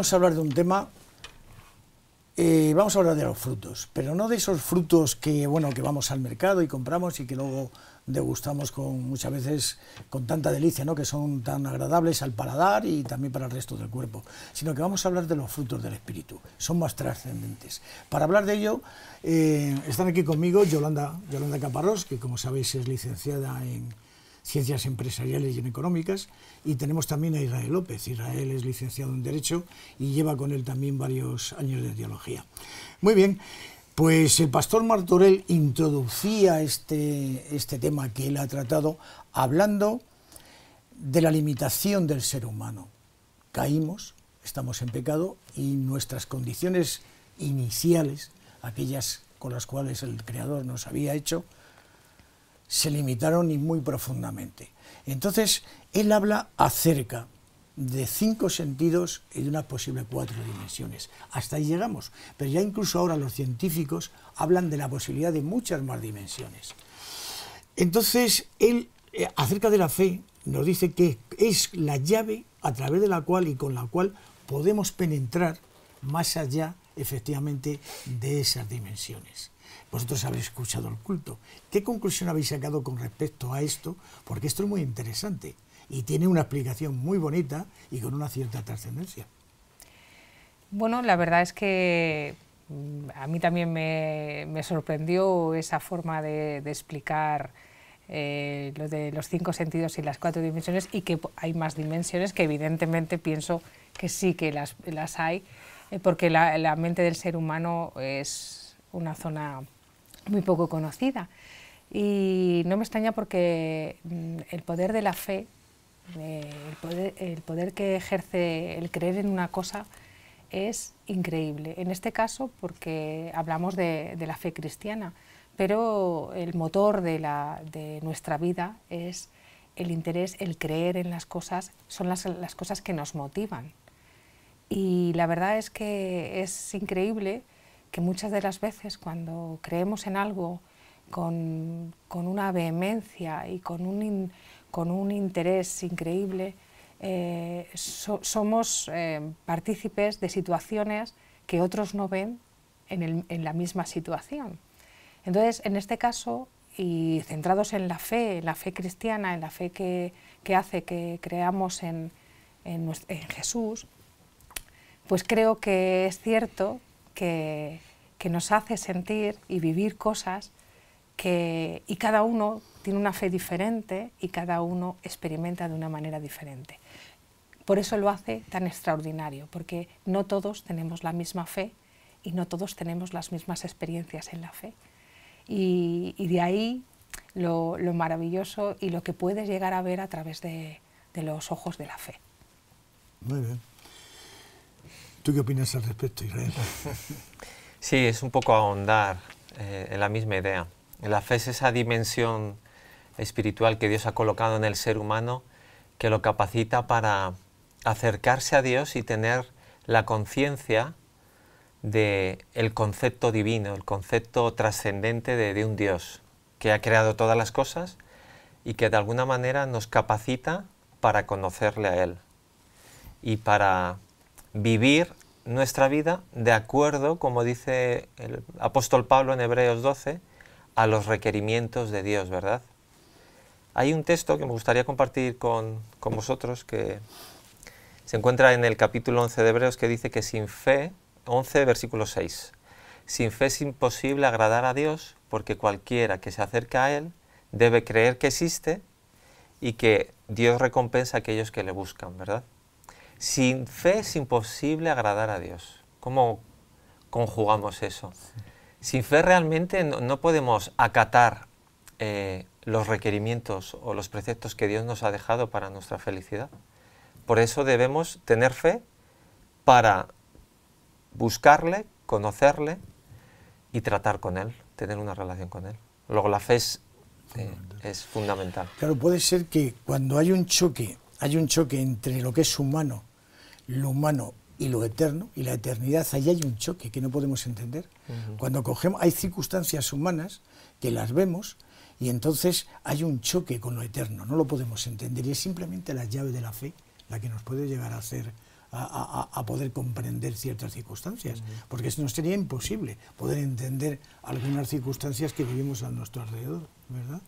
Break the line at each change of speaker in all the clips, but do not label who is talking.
vamos a hablar de un tema, eh, vamos a hablar de los frutos, pero no de esos frutos que, bueno, que vamos al mercado y compramos y que luego degustamos con muchas veces con tanta delicia, ¿no? que son tan agradables al paladar y también para el resto del cuerpo, sino que vamos a hablar de los frutos del espíritu, son más trascendentes. Para hablar de ello, eh, están aquí conmigo Yolanda, Yolanda Caparrós, que como sabéis es licenciada en ciencias empresariales y en económicas, y tenemos también a Israel López. Israel es licenciado en Derecho y lleva con él también varios años de teología. Muy bien, pues el pastor Martorell introducía este, este tema que él ha tratado hablando de la limitación del ser humano. Caímos, estamos en pecado y nuestras condiciones iniciales, aquellas con las cuales el Creador nos había hecho, se limitaron y muy profundamente. Entonces, él habla acerca de cinco sentidos y de unas posibles cuatro dimensiones. Hasta ahí llegamos, pero ya incluso ahora los científicos hablan de la posibilidad de muchas más dimensiones. Entonces, él eh, acerca de la fe nos dice que es la llave a través de la cual y con la cual podemos penetrar más allá efectivamente de esas dimensiones. Vosotros habéis escuchado el culto. ¿Qué conclusión habéis sacado con respecto a esto? Porque esto es muy interesante y tiene una explicación muy bonita y con una cierta trascendencia.
Bueno, la verdad es que mm, a mí también me, sorprendió esa forma de, explicar eh, lo de los cinco sentidos y las cuatro dimensiones y que hay más dimensiones que evidentemente pienso que sí que las, hay, eh, porque la, la, mente del ser humano es una zona muy poco conocida. Y no me extraña porque mm, el poder de la fe, eh, el poder, que ejerce el creer en una cosa, es increíble. En este caso, porque hablamos de, de la fe cristiana, pero el motor de, la, de, nuestra vida es el interés, el creer en las cosas, son las, las cosas que nos motivan. Y la verdad es que es increíble que muchas de las veces cuando creemos en algo con, una vehemencia y con un, con un interés increíble, eh, somos eh, partícipes de situaciones que otros no ven en, la misma situación. Entonces, en este caso, y centrados en la fe, en la fe cristiana, en la fe que, hace que creamos en Jesús, pues creo que es cierto que, nos hace sentir y vivir cosas que, y cada uno tiene una fe diferente y cada uno experimenta de una manera diferente. Por eso lo hace tan extraordinario, porque no todos tenemos la misma fe y no todos tenemos las mismas experiencias en la fe. Y, de ahí lo, maravilloso y lo que puedes llegar a ver a través de, de los ojos de la fe.
Muy bien. ¿Tú qué opinas al respecto, Israel?
Sí, es un poco ahondar eh, en la misma idea. La fe es esa dimensión espiritual que Dios ha colocado en el ser humano que lo capacita para acercarse a Dios y tener la conciencia del concepto divino, el concepto trascendente de un Dios que ha creado todas las cosas y que de alguna manera nos capacita para conocerle a Él y para vivir nuestra vida de acuerdo, como dice el apóstol Pablo en Hebreos 12, a los requerimientos de Dios, ¿verdad? Hay un texto que me gustaría compartir con, vosotros que se encuentra en el capítulo 11 de Hebreos que dice que sin fe, 11 versículo 6, sin fe es imposible agradar a Dios porque cualquiera que se acerca a Él debe creer que existe y que Dios recompensa a aquellos que le buscan, ¿verdad? Sin fe es imposible agradar a Dios. ¿Cómo conjugamos eso? Sin fe realmente no, podemos acatar eh, los requerimientos o los preceptos que Dios nos ha dejado para nuestra felicidad. Por eso debemos tener fe para buscarle, conocerle y tratar con él, tener una relación con él. Luego la fe es eh, fundamental.
Claro, puede ser que cuando hay un choque, hay un choque entre lo que es humano lo humano y lo eterno y la eternidad, ahí hay un choque que no podemos entender. Cuando cogemos, hay circunstancias humanas que las vemos y entonces hay un choque con lo eterno, no lo podemos entender y es simplemente la llave de la fe la que nos puede llegar a hacer a, poder comprender ciertas circunstancias, ...porque porque nos sería imposible poder entender algunas circunstancias que vivimos a nuestro alrededor,
¿verdad?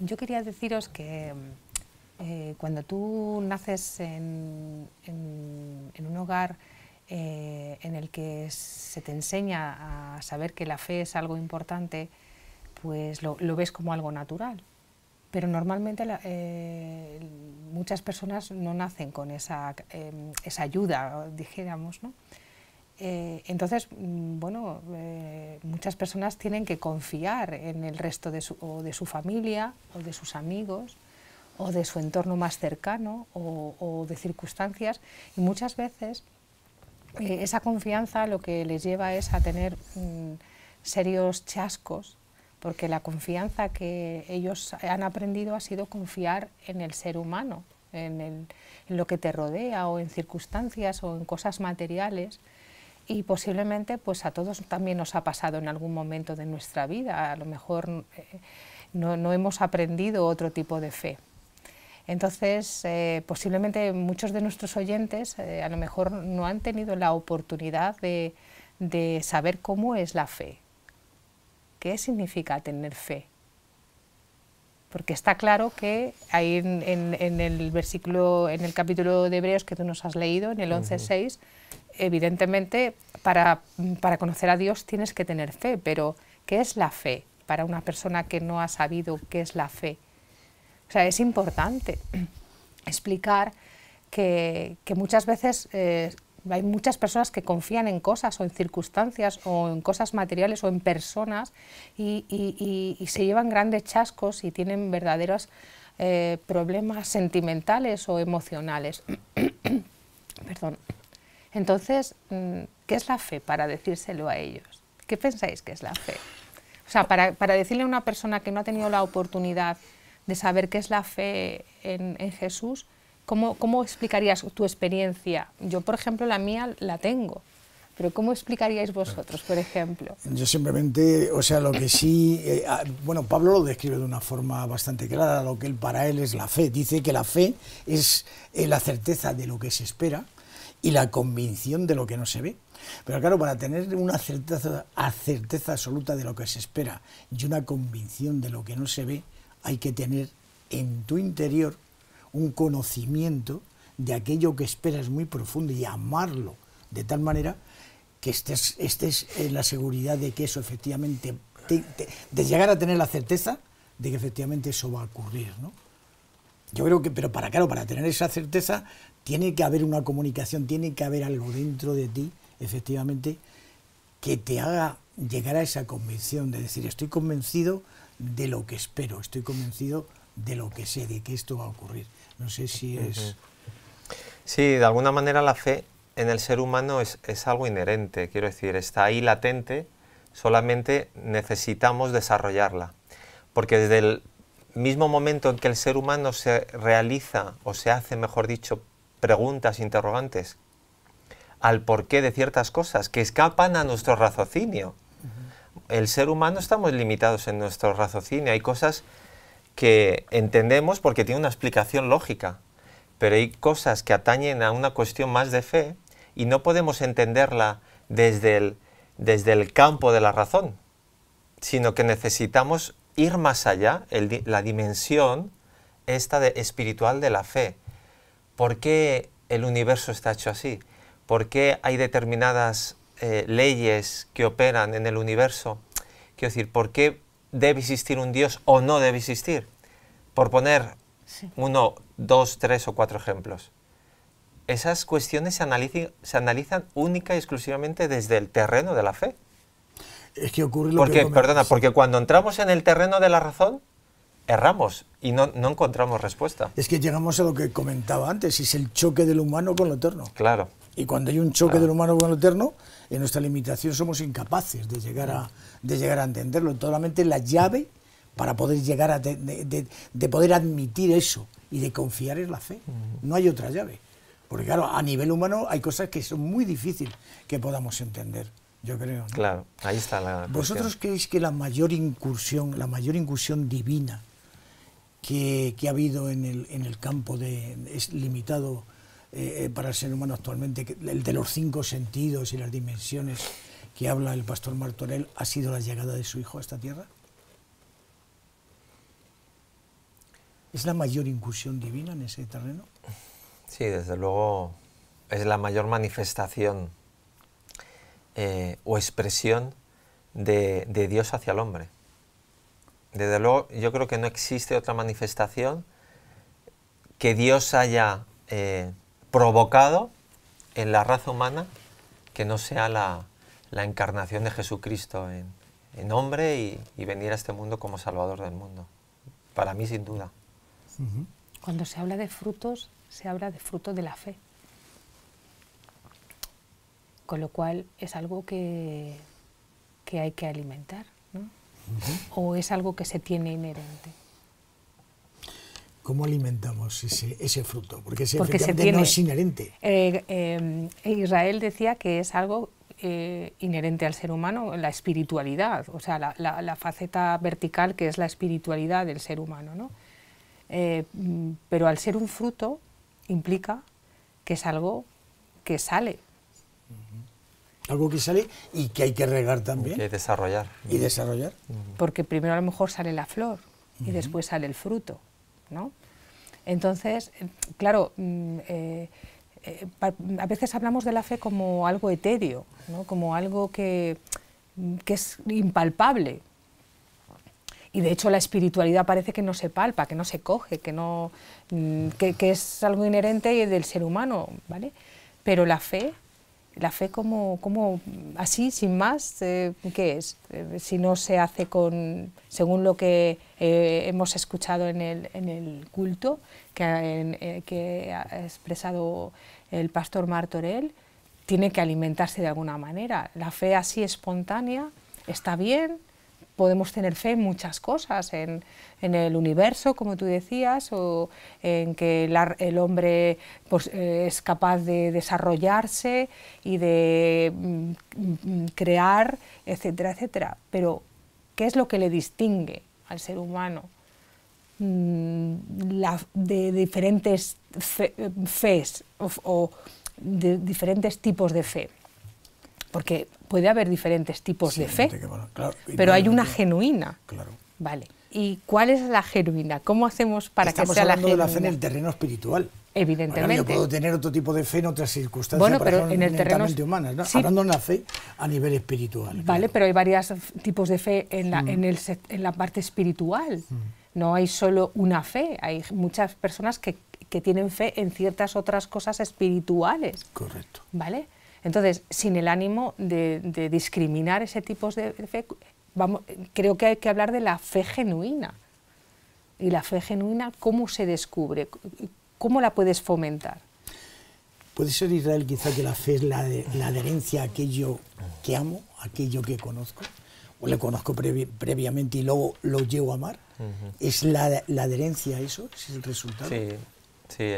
yo quería deciros que mm, eh, cuando tú naces en, un hogar eh, en el que se te enseña a saber que la fe es algo importante, pues lo, ves como algo natural. Pero normalmente eh, muchas personas no nacen con esa, em, ayuda, dijéramos. ¿no? entonces, mm, bueno, muchas personas tienen que confiar en el resto de su familia o de sus amigos o de su entorno más cercano o, de circunstancias. Y muchas veces eh, esa confianza lo que les lleva es a tener mm, serios chascos, porque la confianza que ellos han aprendido ha sido confiar en el ser humano, en, lo que te rodea o en circunstancias o en cosas materiales y posiblemente pues a todos también nos ha pasado en algún momento de nuestra vida, a lo mejor eh, no, hemos aprendido otro tipo de fe. Entonces, eh, posiblemente muchos de nuestros oyentes eh, a lo mejor no han tenido la oportunidad de, saber cómo es la fe. ¿Qué significa tener fe? porque está claro que ahí en, el versículo, en el capítulo de Hebreos que tú nos has leído, en el 11.6, evidentemente para, para, conocer a Dios tienes que tener fe, pero ¿qué es la fe para una persona que no ha sabido qué es la fe? O sea, es importante explicar que, muchas veces eh, hay muchas personas que confían en cosas o en circunstancias o en cosas materiales o en personas y, se llevan grandes chascos y tienen verdaderos eh, problemas sentimentales o emocionales. Perdón. Entonces, mm, ¿qué es la fe para decírselo a ellos? ¿Qué pensáis que es la fe? O sea, para decirle a una persona que no ha tenido la oportunidad de saber qué es la fe en, Jesús, ¿cómo, ¿cómo, explicarías tu experiencia? Yo, por ejemplo, la mía la tengo, pero ¿cómo explicaríais vosotros, por ejemplo?
Yo simplemente, o sea, lo que sí, eh, bueno, Pablo lo describe de una forma bastante clara, lo que él, para él es la fe. Dice que la fe es eh, la certeza de lo que se espera y la convicción de lo que no se ve. Pero claro, para tener una certeza, certeza absoluta de lo que se espera y una convicción de lo que no se ve, hay que tener en tu interior un conocimiento de aquello que esperas muy profundo y amarlo de tal manera que estés, estés en la seguridad de que eso efectivamente, de llegar a tener la certeza de que efectivamente eso va a ocurrir. ¿no? Yo creo que, pero para claro, para tener esa certeza tiene que haber una comunicación, tiene que haber algo dentro de ti, efectivamente, que te haga llegar a esa convicción de decir, estoy convencido de lo que espero, estoy convencido de lo que sé, de que esto va a ocurrir. No sé si es...
Sí, de alguna manera la fe en el ser humano es, es algo inherente, quiero decir, está ahí latente, solamente necesitamos desarrollarla. Porque desde el mismo momento en que el ser humano se realiza o se hace, mejor dicho, preguntas, interrogantes al porqué de ciertas cosas que escapan a nuestro raciocinio, el ser humano estamos limitados en nuestro raciocinio. Hay cosas que entendemos porque tiene una explicación lógica, pero hay cosas que atañen a una cuestión más de fe y no podemos entenderla desde el, desde el campo de la razón, sino que necesitamos ir más allá, la dimensión esta de, espiritual de la fe. ¿Por qué el universo está hecho así? ¿Por qué hay determinadas eh, leyes que operan en el universo. Quiero decir, ¿por qué debe existir un Dios o no debe existir? Por poner uno, dos, tres o cuatro ejemplos. Esas cuestiones se, se analizan única y exclusivamente desde el terreno de la fe. Es que ocurre lo porque, Perdona, porque cuando entramos en el terreno de la razón, erramos y no, no encontramos respuesta.
Es que llegamos a lo que comentaba antes, es el choque del humano con lo eterno. Claro. Y cuando hay un choque ah. del humano con el eterno, en nuestra limitación somos incapaces de llegar a, de llegar a entenderlo. Totalmente la llave para poder llegar a de, poder admitir eso y de confiar es la fe. No hay otra llave. Porque claro, a nivel humano hay cosas que son muy difíciles que podamos entender, yo creo.
Claro, ahí está la ¿Vosotros
creéis que la mayor incursión, la mayor incursión divina que, ha habido en el, en el campo de, es limitado eh, eh, para el ser humano actualmente, el de los cinco sentidos y las dimensiones que habla el pastor Martorell, ha sido la llegada de su hijo a esta tierra? ¿Es la mayor incursión divina en ese terreno?
Sí, desde luego es la mayor manifestación eh, o expresión de, Dios hacia el hombre. Desde luego yo creo que no existe otra manifestación que Dios haya provocado en la raza humana que no sea la, encarnación de Jesucristo en, hombre y, venir a este mundo como Salvador del mundo. Para mí, sin duda.
Cuando se habla de frutos, se habla de fruto de la fe. Con lo cual es algo que, que hay que alimentar, O es algo que se tiene inherente.
¿Cómo alimentamos ese, fruto? Porque, ese Porque se no es inherente.
Eh, eh, Israel decía que es algo eh, inherente al ser humano, la espiritualidad, o sea, la, faceta vertical que es la espiritualidad del ser humano. ¿no? pero al ser un fruto implica que es algo que sale.
algo que sale y que hay que regar también. Y desarrollar. Y desarrollar.
Porque primero a lo mejor sale la flor y después sale el fruto. ¿no? Entonces, em, claro, mm, eh, eh, a veces hablamos de la fe como algo etéreo, como algo mm, que, es impalpable. Y de hecho la espiritualidad parece que no se palpa, que no se coge, que, no, mm, que, es algo inherente del ser humano, ¿vale? Pero la fe ¿La fe como, así, sin más, eh, qué es? Eh, si no se hace con, según lo que eh, hemos escuchado en el, culto que, que, ha expresado el pastor Martorell, tiene que alimentarse de alguna manera. La fe así espontánea está bien, podemos tener fe en muchas cosas, en, el universo, como tú decías, o en que el hombre pues, eh, es capaz de desarrollarse y de mm, mm, crear, etcétera, etcétera. Pero, ¿qué es lo que le distingue al ser humano? Mm, de diferentes fe, eh, o, de diferentes tipos de fe. Porque puede haber diferentes tipos de fe, pero hay una genuina. Claro. Vale. ¿Y cuál es la genuina? ¿Cómo hacemos para que sea la genuina? Estamos hablando de la fe en el
terreno espiritual.
Evidentemente. yo puedo
tener otro tipo de fe en otras circunstancias, bueno, pero en el terreno humanas, hablando de una fe a nivel espiritual.
Vale, pero hay varios tipos de fe en la, mm. parte espiritual. Mm. No hay solo una fe, hay muchas personas que, que tienen fe en ciertas otras cosas espirituales. Correcto. ¿Vale? Entonces, sin el ánimo de, discriminar ese tipo de fe, creo que hay que hablar de la fe genuina. Y la fe genuina, ¿cómo se descubre? ¿Cómo la puedes fomentar?
Puede ser Israel quizá que la fe es la, adherencia a aquello que amo, aquello que conozco, o le conozco previamente y luego lo llevo a amar. Es la, adherencia a eso, es el resultado.
Sí. Sí,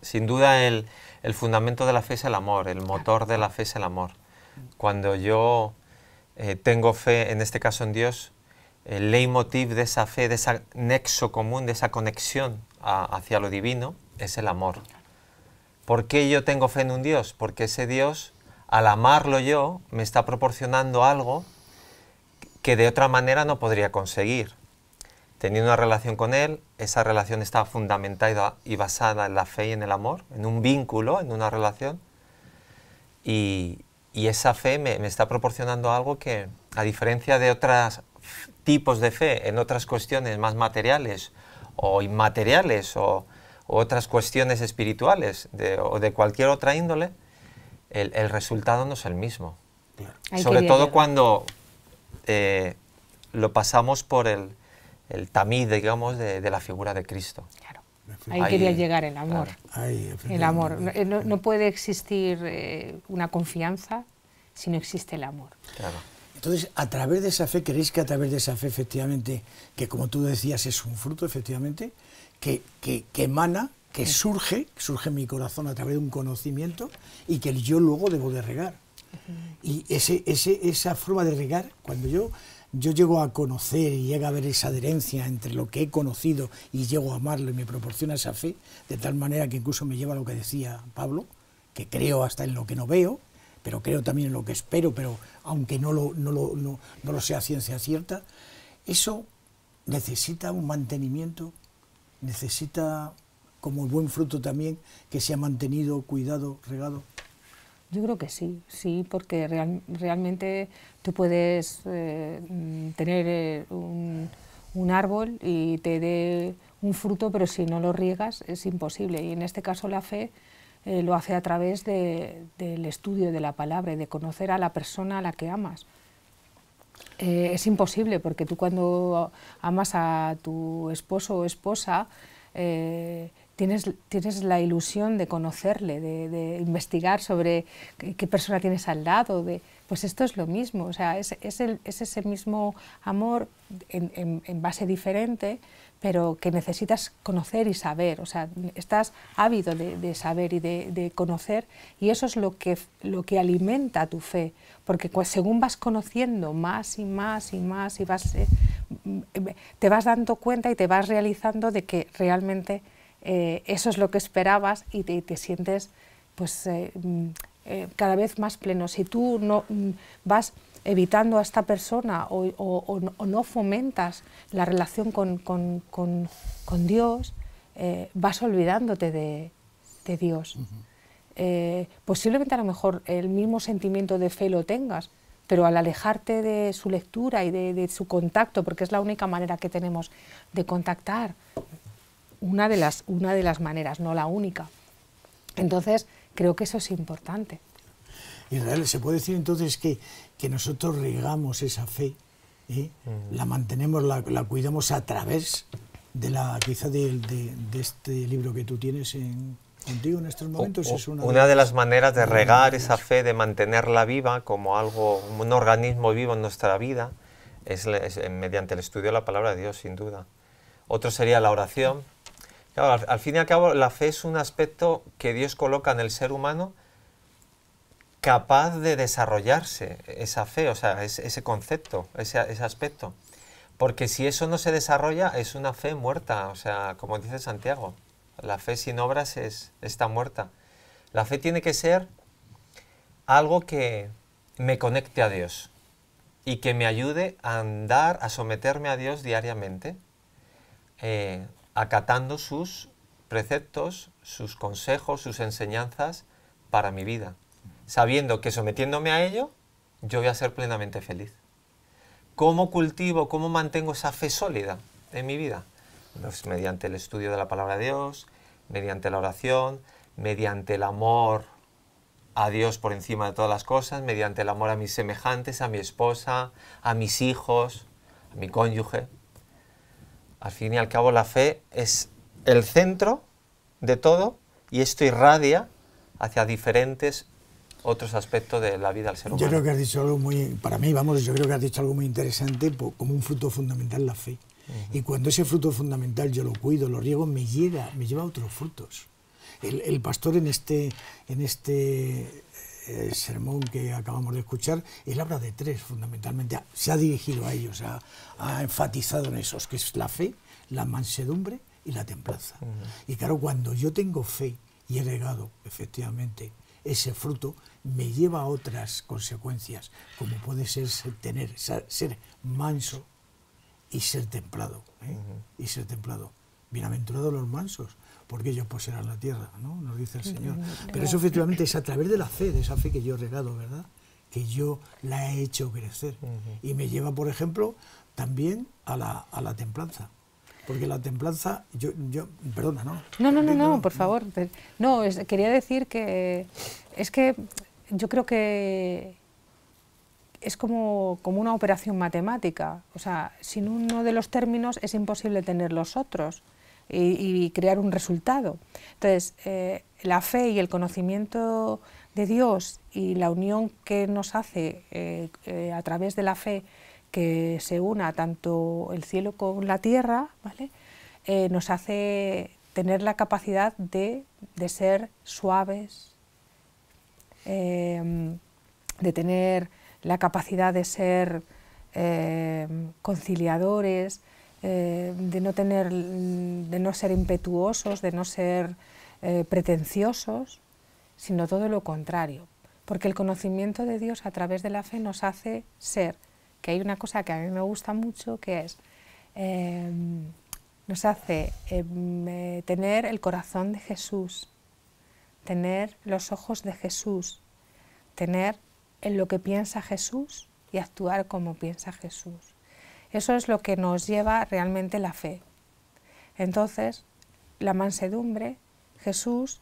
sin duda el, fundamento de la fe es el amor, el motor de la fe es el amor. Cuando yo eh, tengo fe, en este caso en Dios, el leitmotiv de esa fe, de ese nexo común, de esa conexión hacia lo divino, es el amor. ¿Por qué yo tengo fe en un Dios? Porque ese Dios, al amarlo yo, me está proporcionando algo que de otra manera no podría conseguir teniendo una relación con Él, esa relación está fundamentada y basada en la fe y en el amor, en un vínculo, en una relación. Y, esa fe me, está proporcionando algo que, a diferencia de otros tipos de fe, en otras cuestiones más materiales o inmateriales o, otras cuestiones espirituales o de cualquier otra índole, el, resultado no es el mismo. Sobre todo cuando eh, lo pasamos por el, el tamiz, digamos, de, la figura de Cristo. Claro. Ahí, quería
llegar el amor. el amor. Eh, no, puede existir eh, una confianza si no existe el amor.
Claro. Entonces, a través de esa fe, ¿creéis que a través de esa fe, efectivamente, que como tú decías, es un fruto, efectivamente, que, que, que emana, que surge, surge en mi corazón a través de un conocimiento y que yo luego debo de regar? Y ese, esa forma de regar, cuando yo yo llego a conocer y llega a ver esa adherencia entre lo que he conocido y llego a amarlo y me proporciona esa fe, de tal manera que incluso me lleva a lo que decía Pablo, que creo hasta en lo que no veo, pero creo también en lo que espero, pero aunque no lo, no lo, no lo sea ciencia cierta, eso necesita un mantenimiento, necesita como buen fruto también que sea mantenido, cuidado, regado.
Yo creo que sí, sí, porque realmente tú puedes eh, tener eh, un, árbol y te dé un fruto, pero si no lo riegas es imposible. Y en este caso la fe eh, lo hace a través del estudio de la palabra y de conocer a la persona a la que amas. es imposible porque tú cuando amas a tu esposo o esposa, tienes, la ilusión de conocerle, de, investigar sobre qué, persona tienes al lado, de, pues esto es lo mismo, o sea, es, es, ese mismo amor en, base diferente, pero que necesitas conocer y saber, o sea, estás ávido de, saber y de, conocer, y eso es lo que, lo que alimenta tu fe, porque según vas conociendo más y más y más, y vas, eh, mm, eh, te vas dando cuenta y te vas realizando de que realmente eh, eso es lo que esperabas y te, sientes pues eh, mm, eh, cada vez más pleno. Si tú no mm, vas evitando a esta persona o, no fomentas la relación con, Dios, vas olvidándote de, Dios. posiblemente a lo mejor el mismo sentimiento de fe lo tengas, pero al alejarte de su lectura y de, de, su contacto, porque es la única manera que tenemos de contactar, una de las, una de las maneras, no la única. Entonces, creo que eso es importante.
Israel, ¿se puede decir entonces que, nosotros regamos esa fe, ¿eh? Mm. la mantenemos, la, cuidamos a través de la quizá de, este libro que tú tienes en, contigo en estos momentos? una, de, las, maneras de regar
esa fe, de mantenerla viva como algo, un organismo vivo en nuestra vida, es mediante el estudio de la palabra de Dios, sin duda. Otro sería la oración al, fin y al cabo, la fe es un aspecto que Dios coloca en el ser humano capaz de desarrollarse, esa fe, o sea, ese concepto, ese, aspecto. Porque si eso no se desarrolla, es una fe muerta, o sea, como dice Santiago, la fe sin obras es, está muerta. La fe tiene que ser algo que me conecte a Dios y que me ayude a andar, a someterme a Dios diariamente. Eh, acatando sus preceptos, sus consejos, sus enseñanzas para mi vida, sabiendo que sometiéndome a ello, yo voy a ser plenamente feliz. ¿Cómo cultivo, cómo mantengo esa fe sólida en mi vida? Pues mediante el estudio de la palabra de Dios, mediante la oración, mediante el amor a Dios por encima de todas las cosas, mediante el amor a mis semejantes, a mi esposa, a mis hijos, a mi cónyuge. Al fin y al cabo la fe es el centro de todo y esto irradia hacia diferentes otros aspectos de la vida del ser humano. Yo creo que has
dicho algo muy, para mí, vamos, yo creo que has dicho algo muy interesante como un fruto fundamental la fe. Y cuando ese fruto fundamental yo lo cuido, lo riego, me lleva, me lleva a otros frutos. El, pastor en este, en este el sermón que acabamos de escuchar, él habla de tres fundamentalmente. Se ha dirigido a ellos, ha, enfatizado en esos, que es la fe, la mansedumbre y la templanza. Y claro, cuando yo tengo fe y he regado efectivamente ese fruto, me lleva a otras consecuencias, como puede ser, tener, ser, manso y ser templado. ¿eh? Y ser templado. Bienaventurados los mansos, porque ellos poseerán la tierra, ¿no? Nos dice el Señor. Pero eso efectivamente es a través de la fe, de esa fe que yo he regado, ¿verdad? Que yo la he hecho crecer. Y me lleva, por ejemplo, también a la, a la templanza. Porque la templanza, yo, yo perdona, ¿no?
No, no, no, no, por favor. No, quería decir que es que yo creo que es como, como una operación matemática. O sea, sin uno de los términos es imposible tener los otros y, crear un resultado. Entonces, eh, la fe y el conocimiento de Dios y la unión que nos hace eh, eh, a través de la fe que se una tanto el cielo con la tierra, nos hace tener la capacidad de, de ser suaves, em, de tener la capacidad de ser em, conciliadores, eh, de, no tener, de no ser impetuosos, de no ser eh, pretenciosos, sino todo lo contrario. Porque el conocimiento de Dios a través de la fe nos hace ser, que hay una cosa que a mí me gusta mucho, que es, em, nos hace em, eh, tener el corazón de Jesús, tener los ojos de Jesús, tener en lo que piensa Jesús y actuar como piensa Jesús. Eso es lo que nos lleva realmente la fe. Entonces, la mansedumbre, Jesús,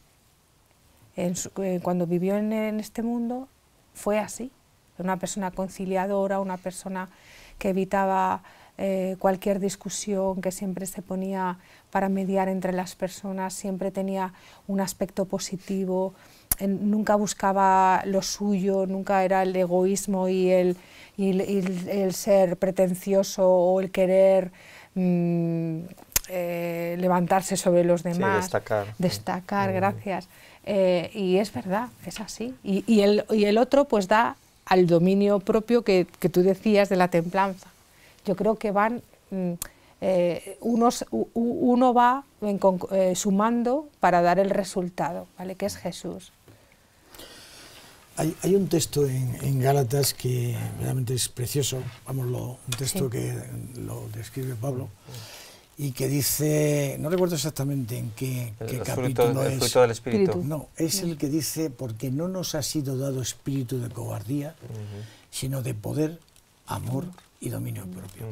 eh, cuando vivió en, este mundo, fue así. Una persona conciliadora, una persona que evitaba eh, cualquier discusión, que siempre se ponía para mediar entre las personas, siempre tenía un aspecto positivo, nunca buscaba lo suyo, nunca era el egoísmo y el, el, ser pretencioso o el querer mm, eh, levantarse sobre los demás. destacar. Destacar, mm. gracias. Eh, y es verdad, es así. Y, el, otro pues da al dominio propio que, tú decías de la templanza. Yo creo que van... Mm, eh, unos, uno va sumando para dar el resultado, ¿vale? que es Jesús.
Hay, un texto en, Gálatas que realmente es precioso, vamos, un texto que lo describe Pablo, y que dice, no recuerdo exactamente en qué, capítulo es. El fruto del espíritu. No, es el que dice, porque no nos ha sido dado espíritu de cobardía, sino de poder, amor y dominio propio.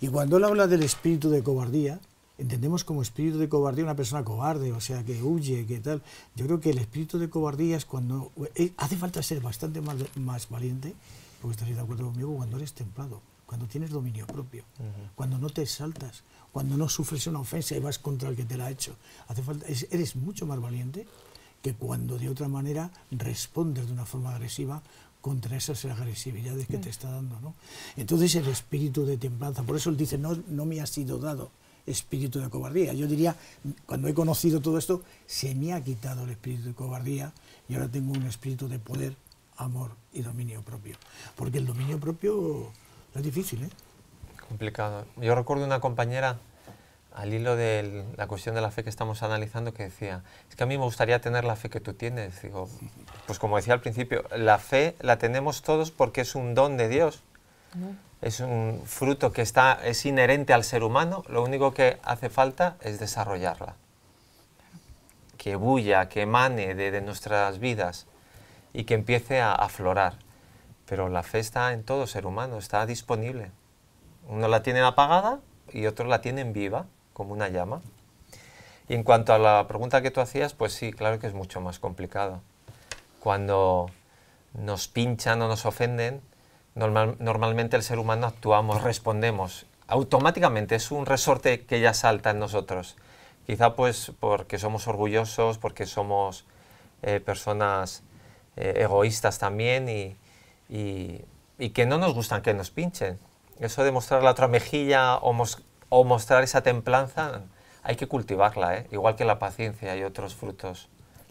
Y cuando él habla del espíritu de cobardía, entendemos como espíritu de cobardía una persona cobarde, o sea, que huye, que tal. Yo creo que el espíritu de cobardía es cuando... Eh, hace falta ser bastante más, valiente, porque estás de acuerdo conmigo, cuando eres templado, cuando tienes dominio propio, cuando no te exaltas, cuando no sufres una ofensa y vas contra el que te la ha hecho. Hace falta, eres mucho más valiente que cuando de otra manera respondes de una forma agresiva contra esas agresividades que mm. te está dando. ¿no? Entonces el espíritu de templanza, por eso él dice, no, no me ha sido dado espíritu de cobardía. Yo diría, cuando he conocido todo esto, se me ha quitado el espíritu de cobardía y ahora tengo un espíritu de poder, amor y dominio propio. Porque el dominio propio es difícil, ¿eh?
Complicado. Yo recuerdo una compañera al hilo de la cuestión de la fe que estamos analizando, que decía, es que a mí me gustaría tener la fe que tú tienes. Digo, pues como decía al principio, la fe la tenemos todos porque es un don de Dios es un fruto que está, es inherente al ser humano, lo único que hace falta es desarrollarla. Que bulla, que emane de, nuestras vidas y que empiece a aflorar. Pero la fe está en todo ser humano, está disponible. Uno la tiene apagada y otro la tienen viva, como una llama. Y en cuanto a la pregunta que tú hacías, pues sí, claro que es mucho más complicado. Cuando nos pinchan o nos ofenden, normalmente el ser humano actuamos, respondemos. Automáticamente es un resorte que ya salta en nosotros. Quizá pues porque somos orgullosos, porque somos eh, personas eh, egoístas también y, y, que no nos gustan que nos pinchen. Eso de mostrar la otra mejilla o, mostrar esa templanza, hay que cultivarla, ¿eh? igual que la paciencia y otros frutos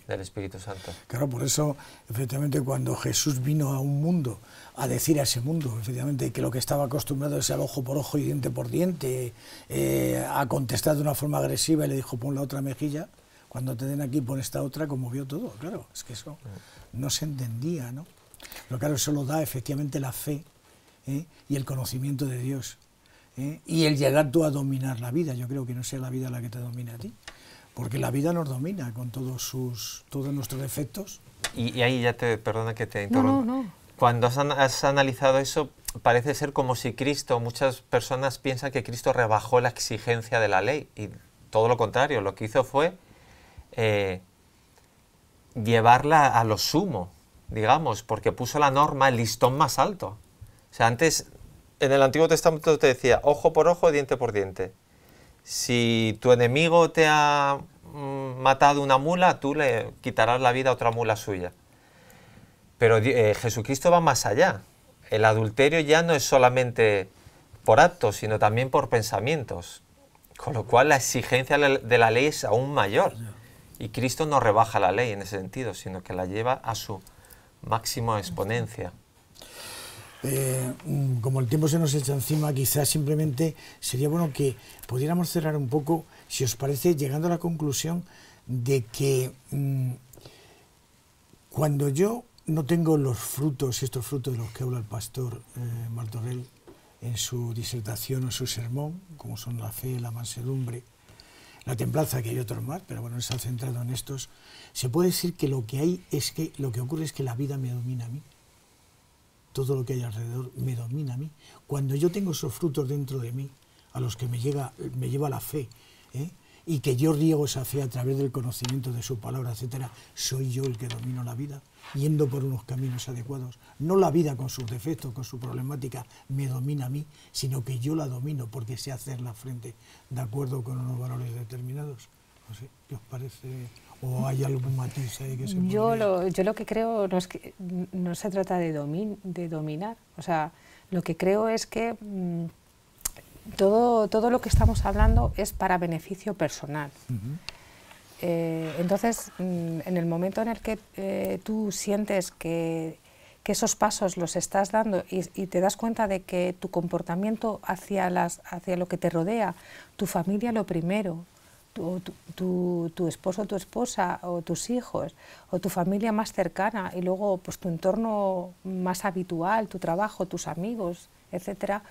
del Espíritu Santo.
Claro, por eso, efectivamente, cuando Jesús vino a un mundo a decir a ese mundo, efectivamente, que lo que estaba acostumbrado es al ojo por ojo y diente por diente, eh, a contestar de una forma agresiva y le dijo pon la otra mejilla, cuando te den aquí pon esta otra, como vio todo, claro, es que eso no se entendía, ¿no? Pero claro, eso lo da efectivamente la fe ¿eh? y el conocimiento de Dios. ¿eh? Y el llegar tú a dominar la vida, yo creo que no sea la vida la que te domina a ti, porque la vida nos domina con todos, sus, todos nuestros defectos.
Y, ahí ya te perdona que te interrumpa. no, no. Cuando has, analizado eso, parece ser como si Cristo, muchas personas piensan que Cristo rebajó la exigencia de la ley y todo lo contrario, lo que hizo fue eh, llevarla a lo sumo, digamos, porque puso la norma, el listón más alto. O sea, antes en el Antiguo Testamento te decía ojo por ojo, diente por diente. Si tu enemigo te ha mm, matado una mula, tú le quitarás la vida a otra mula suya. Pero eh, Jesucristo va más allá. El adulterio ya no es solamente por actos, sino también por pensamientos. Con lo cual la exigencia de la ley es aún mayor. Y Cristo no rebaja la ley en ese sentido, sino que la lleva a su máxima exponencia.
Eh, mm, como el tiempo se nos echa encima, quizás simplemente sería bueno que pudiéramos cerrar un poco, si os parece, llegando a la conclusión de que mm, cuando yo no tengo los frutos, estos frutos de los que habla el pastor eh, Martorell en su disertación o su sermón, como son la fe, la mansedumbre, la templanza, que hay otros más, pero bueno, se centrado en estos. Se puede decir que lo que hay es que lo que ocurre es que la vida me domina a mí. Todo lo que hay alrededor me domina a mí. Cuando yo tengo esos frutos dentro de mí, a los que me, llega, me lleva la fe, ¿eh? y que yo riego esa fe a través del conocimiento de su palabra, etcétera, soy yo el que domino la vida, yendo por unos caminos adecuados. No la vida con sus defectos, con su problemática, me domina a mí, sino que yo la domino porque sé hacerla frente de acuerdo con unos valores determinados. No ¿qué os parece? ¿O hay algún matiz ahí que se
yo yo lo que creo no, es que, no se trata de, dominar, o sea, lo que creo es que... Mm, todo, todo lo que estamos hablando es para beneficio personal. Eh, entonces, mm, en el momento en el que eh, tú sientes que, que, esos pasos los estás dando y, te das cuenta de que tu comportamiento hacia, las, hacia lo que te rodea, tu familia lo primero, tu, esposo o tu tu esposa o tus hijos o tu familia más cercana y luego pues, tu entorno más habitual, tu trabajo, tus amigos, etcétera,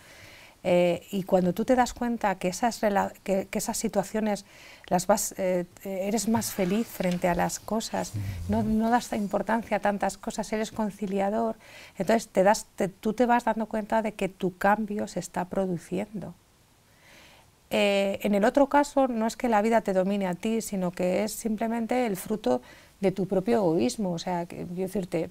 eh, y cuando tú te das cuenta que esas, esas situaciones las vas, eh, eh, eres más feliz frente a las cosas, no, das importancia a tantas cosas, eres conciliador, entonces te das, tú te vas dando cuenta de que tu cambio se está produciendo. en el otro caso no es que la vida te domine a ti, sino que es simplemente el fruto de tu propio egoísmo. O sea, que, yo decirte,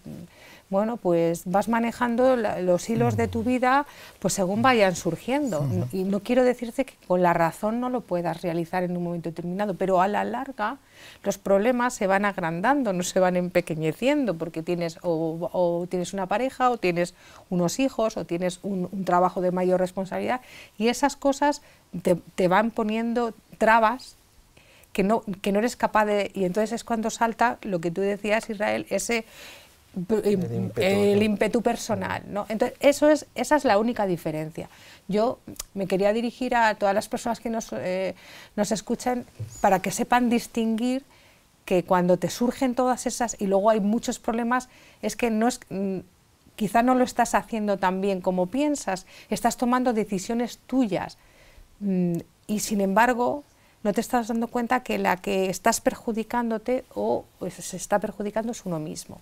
bueno, pues vas manejando los hilos de tu mm. vida pues según vayan surgiendo. Mm. y no quiero decirte que con la razón no lo puedas realizar en un momento determinado, pero a la larga los problemas se van agrandando, no se van empequeñeciendo, porque tienes o, tienes una pareja, o tienes unos hijos, o tienes un, trabajo de mayor responsabilidad, y esas cosas te, te van poniendo trabas que no, eres capaz de... Y entonces es cuando salta lo que tú decías, Israel, ese... El eh, ímpetu, personal, ¿no? Entonces, eso es, esa es la única diferencia. Yo me quería dirigir a todas las personas que nos, eh, nos escuchan para que sepan distinguir que cuando te surgen todas esas y luego hay muchos problemas, es que no es, mm, quizá no lo estás haciendo tan bien como piensas, estás tomando decisiones tuyas mm, y sin embargo no te estás dando cuenta que la que estás perjudicándote o pues, se está perjudicando es uno mismo.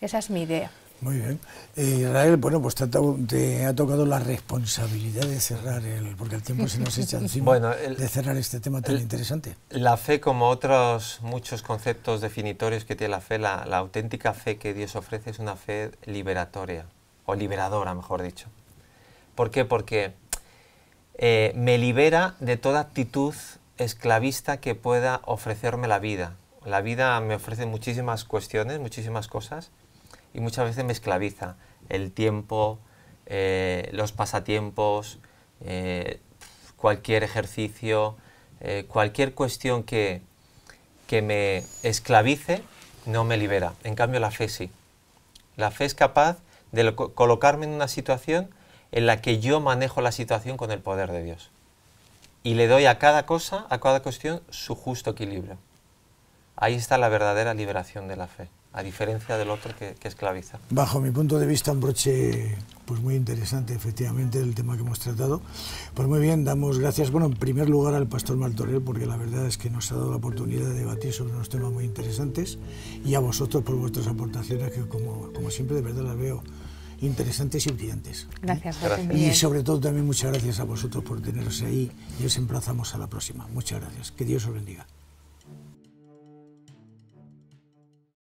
Esa es mi idea.
Muy bien. Eh, Israel, bueno, pues te ha, te ha, tocado la responsabilidad de cerrar, el, porque el tiempo se nos echa encima, bueno, de cerrar este tema tan interesante.
La fe, como otros muchos conceptos definitorios que tiene la fe, la, auténtica fe que Dios ofrece es una fe liberatoria, o liberadora, mejor dicho. ¿Por qué? Porque eh, me libera de toda actitud esclavista que pueda ofrecerme la vida. La vida me ofrece muchísimas cuestiones, muchísimas cosas, y muchas veces me esclaviza. El tiempo, eh, los pasatiempos, eh, cualquier ejercicio, eh, cualquier cuestión que, que me esclavice, no me libera. En cambio, la fe sí. La fe es capaz de colocarme en una situación en la que yo manejo la situación con el poder de Dios y le doy a cada cosa, a cada cuestión, su justo equilibrio. Ahí está la verdadera liberación de la fe, a diferencia del otro que, esclaviza.
Bajo mi punto de vista, un broche pues muy interesante, efectivamente, el tema que hemos tratado. Pues muy bien, damos gracias, bueno, en primer lugar al pastor Martorell, porque la verdad es que nos ha dado la oportunidad de debatir sobre unos temas muy interesantes, y a vosotros por vuestras aportaciones, que como, como siempre, de verdad las veo interesantes y brillantes.
Gracias, gracias. Y sobre
todo también muchas gracias a vosotros por teneros ahí y os emplazamos a la próxima. Muchas gracias. Que Dios os bendiga.